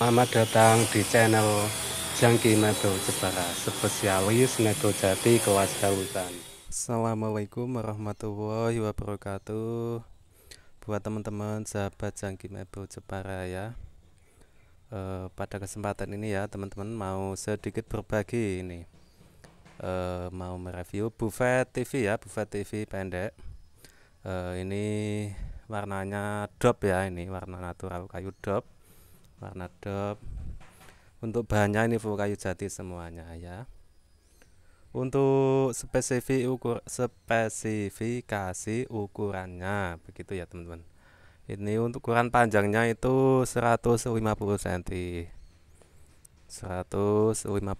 Selamat datang di channel Jangki Medo Jepara, spesialis Medo Jati kelas hutan. Assalamualaikum warahmatullahi wabarakatuh. Buat teman-teman sahabat Jangki Medo Jepara ya. E, pada kesempatan ini ya teman-teman mau sedikit berbagi ini. E, mau mereview buffet TV ya, buffet TV pendek. E, ini warnanya dop ya, ini warna natural kayu dop warna dop untuk bahannya ini full kayu jati semuanya ya untuk spesifik ukur spesifikasi ukurannya begitu ya teman-teman ini untuk ukuran panjangnya itu 150 cm 150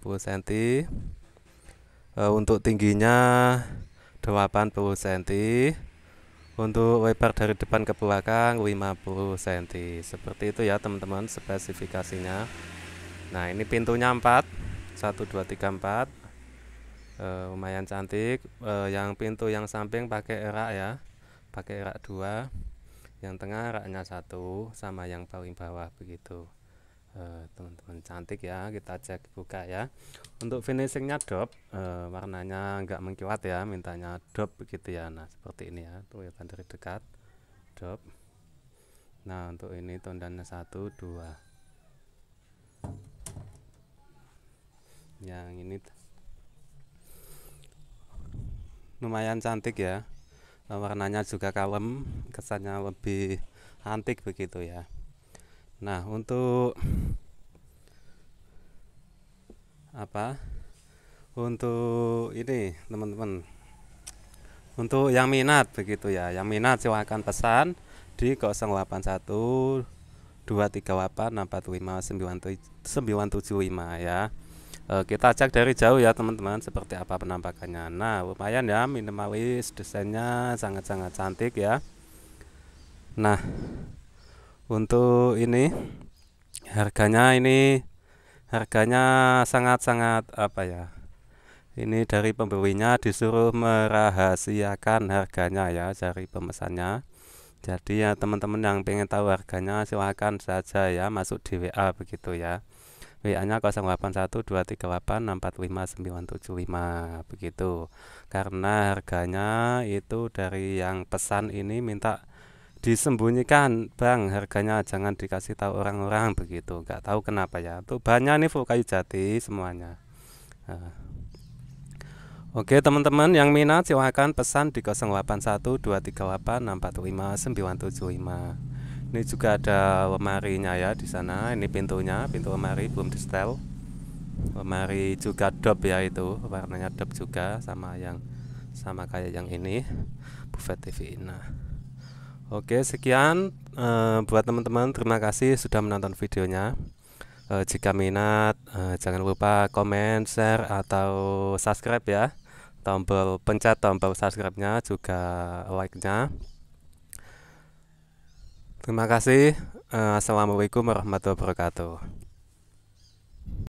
cm e, untuk tingginya 80 cm untuk lebar dari depan ke belakang 50 cm seperti itu ya teman-teman spesifikasinya nah ini pintunya 4 1 2 3 4 e, lumayan cantik e, yang pintu yang samping pakai rak ya pakai rak 2 yang tengah raknya 1 sama yang paling bawah begitu Eh, teman-teman uh, cantik ya kita cek buka ya untuk finishingnya dop uh, eh, warnanya enggak mengkilat ya mintanya dop begitu ya nah seperti ini ya tuh ya dari dekat dop nah untuk ini tondannya satu dua yang ini lumayan cantik ya uh, warnanya juga kalem kesannya lebih antik begitu ya Nah, untuk apa? Untuk ini, teman-teman. Untuk yang minat begitu ya. Yang minat silahkan pesan di 081 238 lima ya. E, kita cek dari jauh ya, teman-teman, seperti apa penampakannya. Nah, lumayan ya, minimalis desainnya sangat-sangat cantik ya. Nah, untuk ini harganya ini harganya sangat-sangat apa ya ini dari pembelinya disuruh merahasiakan harganya ya dari pemesannya jadi ya teman-teman yang pengen tahu harganya silahkan saja ya masuk di WA begitu ya WA nya 081238645975 begitu karena harganya itu dari yang pesan ini minta disembunyikan bang harganya jangan dikasih tahu orang-orang begitu nggak tahu kenapa ya tuh banyak nih full kayu jati semuanya nah. Oke teman-teman yang minat silahkan pesan di 081238645975 Ini juga ada lemari nya ya di sana ini pintunya pintu lemari belum di setel lemari juga dop ya itu warnanya dop juga sama yang sama kayak yang ini buffet TV nah Oke, sekian e, buat teman-teman. Terima kasih sudah menonton videonya. e, jika minat, e, jangan lupa komen, share, atau subscribe ya. Tombol pencet tombol subscribe-nya juga like-nya. Terima kasih. Assalamualaikum warahmatullahi wabarakatuh.